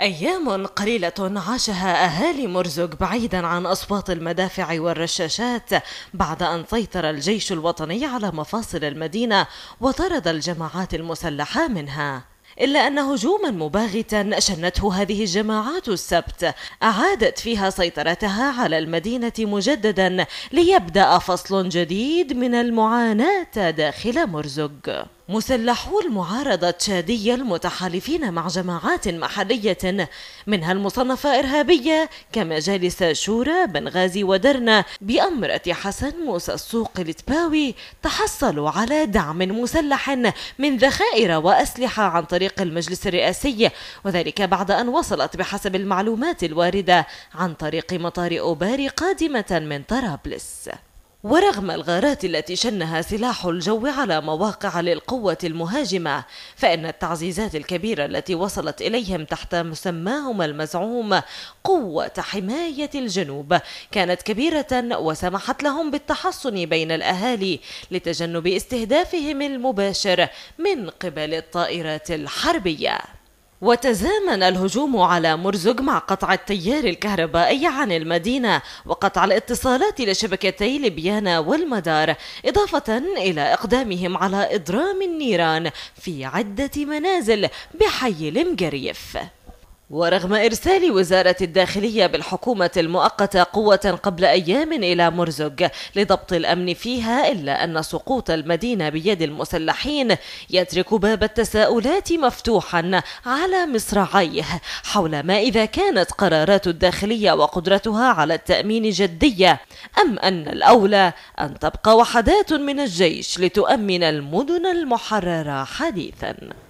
أيام قليلة عاشها أهالي مرزق بعيدا عن أصوات المدافع والرشاشات بعد أن سيطر الجيش الوطني على مفاصل المدينة وطرد الجماعات المسلحة منها إلا أن هجوما مباغتا شنته هذه الجماعات السبت أعادت فيها سيطرتها على المدينة مجددا ليبدأ فصل جديد من المعاناة داخل مرزق مسلحو المعارضة التشادية المتحالفين مع جماعات محلية منها المصنفة إرهابية كمجالس شورى بنغازي ودرنا بأمرة حسن موسى السوق التباوي تحصلوا على دعم مسلح من ذخائر وأسلحة عن طريق المجلس الرئاسي وذلك بعد أن وصلت بحسب المعلومات الواردة عن طريق مطار أوباري قادمة من طرابلس ورغم الغارات التي شنها سلاح الجو على مواقع للقوة المهاجمة فإن التعزيزات الكبيرة التي وصلت إليهم تحت مسماهم المزعوم قوة حماية الجنوب كانت كبيرة وسمحت لهم بالتحصن بين الأهالي لتجنب استهدافهم المباشر من قبل الطائرات الحربية وتزامن الهجوم على مرزق مع قطع التيار الكهربائي عن المدينة وقطع الاتصالات لشبكتي لبيانا والمدار إضافة إلى إقدامهم على إضرام النيران في عدة منازل بحي المقريف ورغم إرسال وزارة الداخلية بالحكومة المؤقتة قوة قبل أيام إلى مرزق لضبط الأمن فيها إلا أن سقوط المدينة بيد المسلحين يترك باب التساؤلات مفتوحا على مصراعيه حول ما إذا كانت قرارات الداخلية وقدرتها على التأمين جدية أم أن الأولى أن تبقى وحدات من الجيش لتؤمن المدن المحررة حديثا